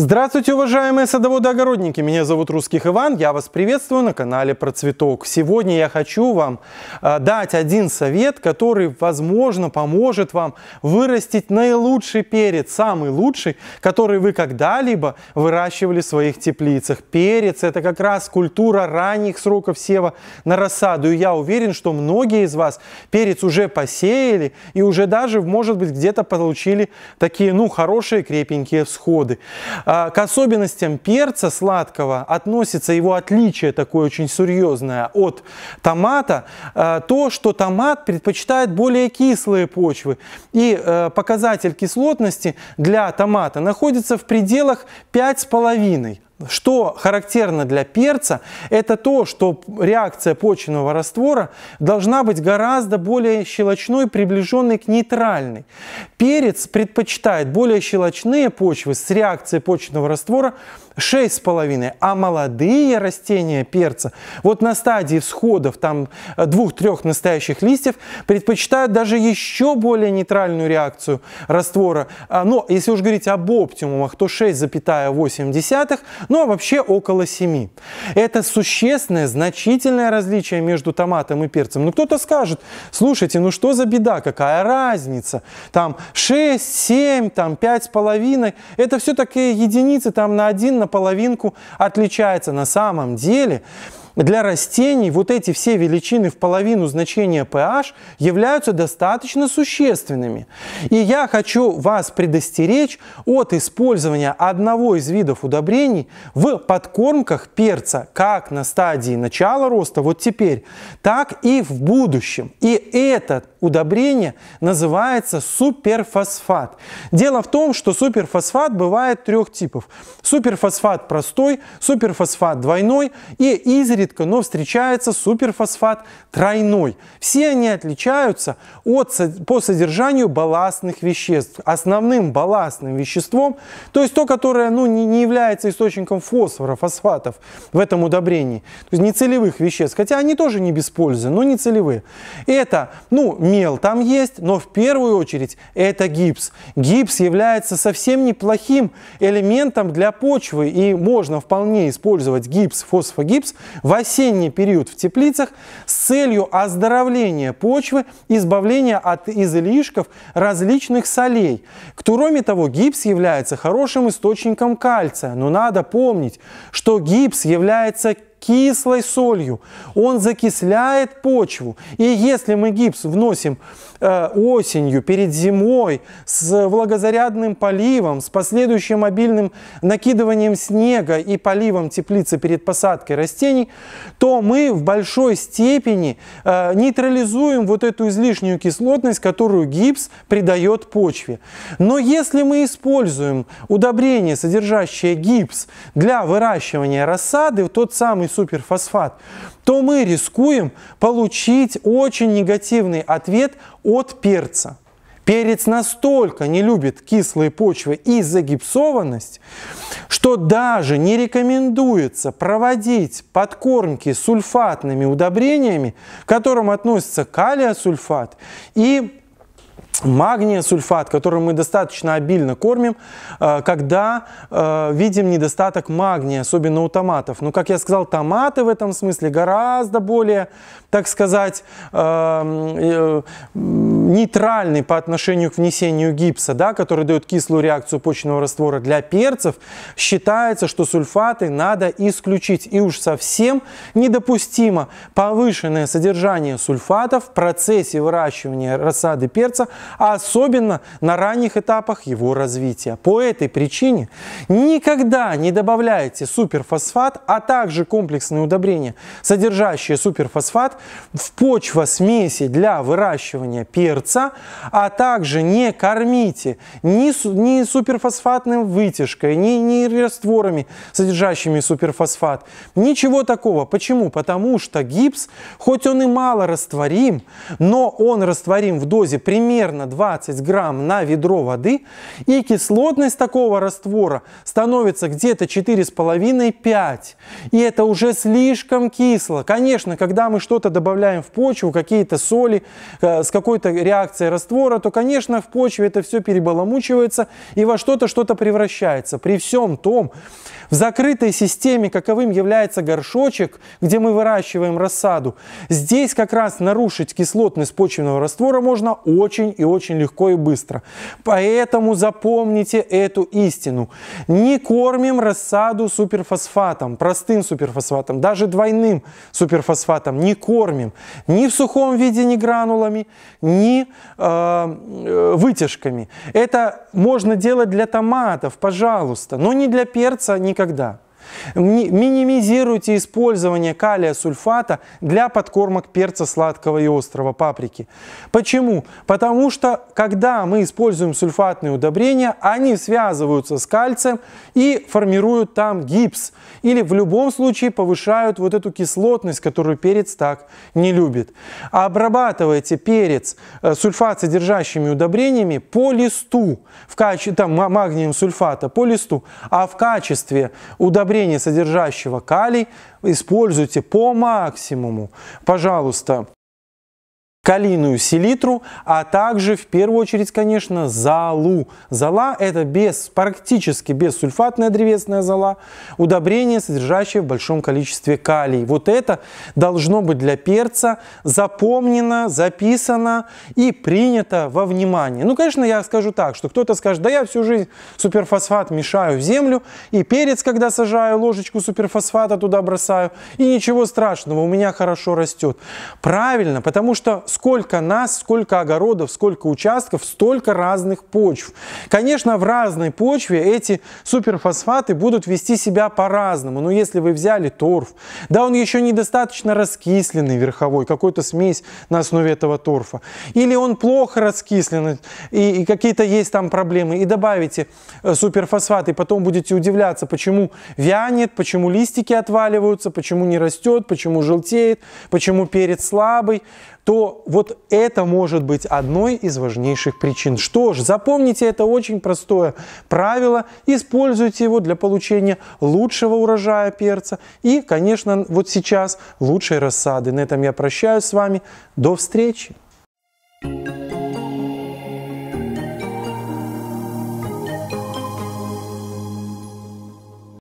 Здравствуйте, уважаемые садоводы-огородники! Меня зовут Русских Иван, я вас приветствую на канале Про Цветок. Сегодня я хочу вам э, дать один совет, который, возможно, поможет вам вырастить наилучший перец, самый лучший, который вы когда-либо выращивали в своих теплицах. Перец – это как раз культура ранних сроков сева на рассаду, и я уверен, что многие из вас перец уже посеяли и уже даже, может быть, где-то получили такие, ну, хорошие крепенькие всходы. А, к особенностям перца сладкого относится его отличие такое очень серьезное от томата, а, то, что томат предпочитает более кислые почвы. И э, показатель кислотности для томата находится в пределах 5,5. Что характерно для перца, это то, что реакция почвенного раствора должна быть гораздо более щелочной, приближенной к нейтральной. Перец предпочитает более щелочные почвы с реакцией почвенного раствора 6,5, а молодые растения перца, вот на стадии всходов там э, двух-трех настоящих листьев, предпочитают даже еще более нейтральную реакцию раствора. А, но если уж говорить об оптимумах, то 6,8, ну а вообще около 7. Это существенное, значительное различие между томатом и перцем. Но ну, кто-то скажет, слушайте, ну что за беда, какая разница? Там 6, 7, там, 5,5. Это все такие единицы, там на один, на половинку отличается. На самом деле для растений вот эти все величины в половину значения pH являются достаточно существенными. И я хочу вас предостеречь от использования одного из видов удобрений в подкормках перца как на стадии начала роста, вот теперь, так и в будущем. И это удобрение называется суперфосфат. Дело в том, что суперфосфат бывает трех типов. Суперфосфат простой, суперфосфат двойной и изредка изредка, но встречается суперфосфат тройной. Все они отличаются от, по содержанию балластных веществ. Основным балластным веществом, то есть то, которое ну, не, не является источником фосфора, фосфатов в этом удобрении, то есть нецелевых веществ, хотя они тоже не без пользы, но нецелевые. Это, ну, мел там есть, но в первую очередь это гипс. Гипс является совсем неплохим элементом для почвы, и можно вполне использовать гипс, фосфогипс в осенний период в теплицах с целью оздоровления почвы, избавления от излишков различных солей. Кроме того, гипс является хорошим источником кальция, но надо помнить, что гипс является кислой солью, он закисляет почву. И если мы гипс вносим э, осенью, перед зимой, с влагозарядным поливом, с последующим обильным накидыванием снега и поливом теплицы перед посадкой растений, то мы в большой степени э, нейтрализуем вот эту излишнюю кислотность, которую гипс придает почве. Но если мы используем удобрение, содержащее гипс, для выращивания рассады, тот самый самый суперфосфат, то мы рискуем получить очень негативный ответ от перца. Перец настолько не любит кислые почвы и загипсованность, что даже не рекомендуется проводить подкормки сульфатными удобрениями, к которым относятся калия-сульфат и магния сульфат, который мы достаточно обильно кормим, э, когда э, видим недостаток магния, особенно у томатов. Но, как я сказал, томаты в этом смысле гораздо более, так сказать, э, нейтральны по отношению к внесению гипса, да, который дает кислую реакцию почечного раствора. Для перцев считается, что сульфаты надо исключить. И уж совсем недопустимо повышенное содержание сульфатов в процессе выращивания рассады перца – а особенно на ранних этапах его развития. По этой причине никогда не добавляйте суперфосфат, а также комплексные удобрения, содержащие суперфосфат, в почву смеси для выращивания перца, а также не кормите ни, ни суперфосфатным вытяжкой, ни, ни растворами, содержащими суперфосфат. Ничего такого. Почему? Потому что гипс, хоть он и мало растворим, но он растворим в дозе примерно примерно 20 грамм на ведро воды, и кислотность такого раствора становится где-то 4,5-5. И это уже слишком кисло. Конечно, когда мы что-то добавляем в почву, какие-то соли э, с какой-то реакцией раствора, то, конечно, в почве это все перебаламучивается и во что-то что-то превращается. При всем том, в закрытой системе, каковым является горшочек, где мы выращиваем рассаду, здесь как раз нарушить кислотность почвенного раствора можно очень и очень легко и быстро. Поэтому запомните эту истину. Не кормим рассаду суперфосфатом, простым суперфосфатом, даже двойным суперфосфатом. Не кормим ни в сухом виде, ни гранулами, ни э, э вытяжками. Это можно делать для томатов, пожалуйста, но не для перца никогда. Минимизируйте использование калия сульфата для подкормок перца сладкого и острого паприки. Почему? Потому что, когда мы используем сульфатные удобрения, они связываются с кальцием и формируют там гипс. Или в любом случае повышают вот эту кислотность, которую перец так не любит. Обрабатывайте перец э, сульфат содержащими удобрениями по листу, в качестве, там, магнием сульфата по листу, а в качестве удобрения удобрения, содержащего калий, используйте по максимуму. Пожалуйста, калийную селитру, а также в первую очередь, конечно, залу, зала это без, практически бессульфатная древесная зала удобрение, содержащее в большом количестве калий. Вот это должно быть для перца запомнено, записано и принято во внимание. Ну, конечно, я скажу так, что кто-то скажет, да я всю жизнь суперфосфат мешаю в землю, и перец, когда сажаю, ложечку суперфосфата туда бросаю, и ничего страшного, у меня хорошо растет. Правильно, потому что сколько нас, сколько огородов, сколько участков, столько разных почв. Конечно, в разной почве эти суперфосфаты будут вести себя по-разному. Но если вы взяли торф, да, он еще недостаточно раскисленный верховой, какой-то смесь на основе этого торфа. Или он плохо раскисленный и, и какие-то есть там проблемы, и добавите э, суперфосфат, и потом будете удивляться, почему вянет, почему листики отваливаются, почему не растет, почему желтеет, почему перец слабый то вот это может быть одной из важнейших причин. Что ж, запомните это очень простое правило, используйте его для получения лучшего урожая перца и, конечно, вот сейчас лучшей рассады. На этом я прощаюсь с вами. До встречи!